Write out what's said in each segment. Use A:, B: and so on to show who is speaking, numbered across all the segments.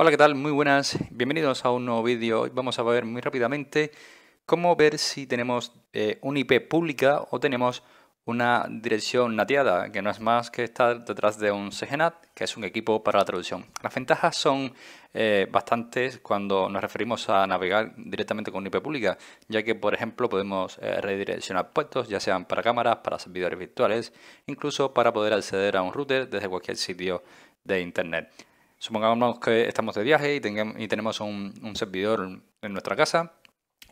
A: Hola, ¿qué tal? Muy buenas, bienvenidos a un nuevo vídeo. Hoy vamos a ver muy rápidamente cómo ver si tenemos eh, un IP pública o tenemos una dirección nateada, que no es más que estar detrás de un CGNAT, que es un equipo para la traducción. Las ventajas son eh, bastantes cuando nos referimos a navegar directamente con IP pública, ya que, por ejemplo, podemos eh, redireccionar puestos, ya sean para cámaras, para servidores virtuales, incluso para poder acceder a un router desde cualquier sitio de Internet. Supongamos que estamos de viaje y, tenemos un, servidor en nuestra casa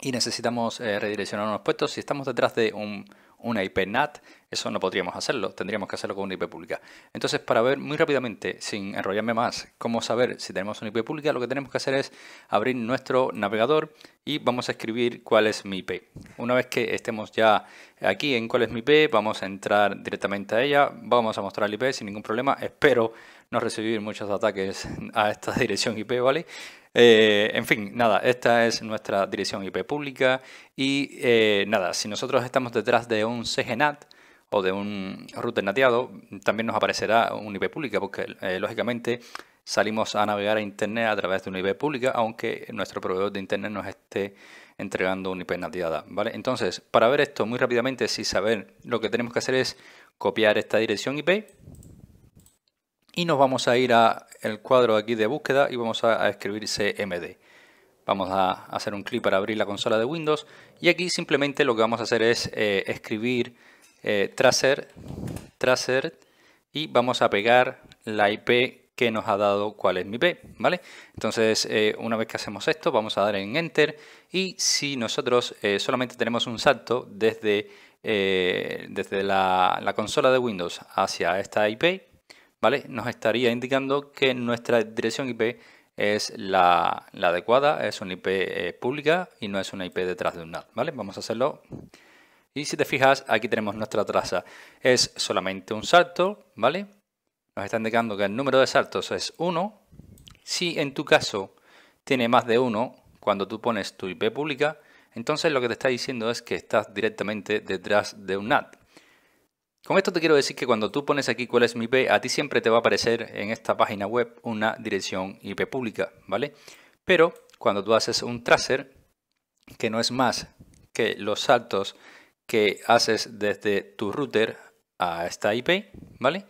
A: y necesitamos eh, redireccionar unos puestos. Si estamos detrás de un, una IP NAT, eso no podríamos hacerlo, tendríamos que hacerlo con una IP pública. Entonces, para ver muy rápidamente, sin enrollarme más, cómo saber si tenemos una IP pública, lo que tenemos que hacer es abrir nuestro navegador y vamos a escribir cuál es mi IP. Una vez que estemos ya aquí en cuál es mi IP, vamos a entrar directamente a ella, vamos a mostrar el IP sin ningún problema. Espero no recibir muchos ataques a esta dirección IP, ¿vale? Eh, en fin, nada, esta es nuestra dirección IP pública y eh, nada, si nosotros estamos detrás de un CGNAT, o de un router nateado, también nos aparecerá un IP pública, porque eh, lógicamente salimos a navegar a Internet a través de una IP pública, aunque nuestro proveedor de Internet nos esté entregando una IP nateada. ¿vale? Entonces, para ver esto muy rápidamente, sin saber, lo que tenemos que hacer es copiar esta dirección IP y nos vamos a ir al cuadro aquí de búsqueda y vamos a, escribir CMD. Vamos a hacer un clic para abrir la consola de Windows y aquí simplemente lo que vamos a hacer es eh, escribir eh, tracer, tracer y vamos a pegar la IP que nos ha dado cuál es mi IP, ¿vale? Entonces, eh, una vez que hacemos esto, vamos a dar en Enter y si nosotros eh, solamente tenemos un salto desde, desde la, consola de Windows hacia esta IP, ¿vale? Nos estaría indicando que nuestra dirección IP es la, la adecuada, es una IP pública y no es una IP detrás de un NAT, ¿vale? Vamos a hacerlo y si te fijas, aquí tenemos nuestra traza. Es solamente un salto, ¿vale? Nos está indicando que el número de saltos es 1. Si en tu caso tiene más de 1, cuando tú pones tu IP pública, entonces lo que te está diciendo es que estás directamente detrás de un NAT. Con esto te quiero decir que cuando tú pones aquí cuál es mi IP, a ti siempre te va a aparecer en esta página web una dirección IP pública, ¿vale? Pero cuando tú haces un tracer, que no es más que los saltos que haces desde tu router a esta IP, ¿vale?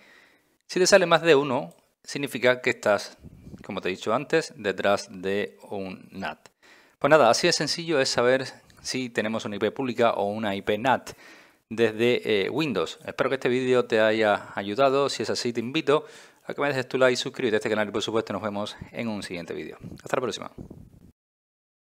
A: Si te sale más de uno, significa que estás, como te he dicho antes, detrás de un NAT. Pues nada, así de sencillo es saber si tenemos una IP pública o una IP NAT desde eh, Windows. Espero que este vídeo te haya ayudado. Si es así, te invito a que me dejes tu like, suscribirte a este canal y por supuesto nos vemos en un siguiente vídeo. Hasta la próxima.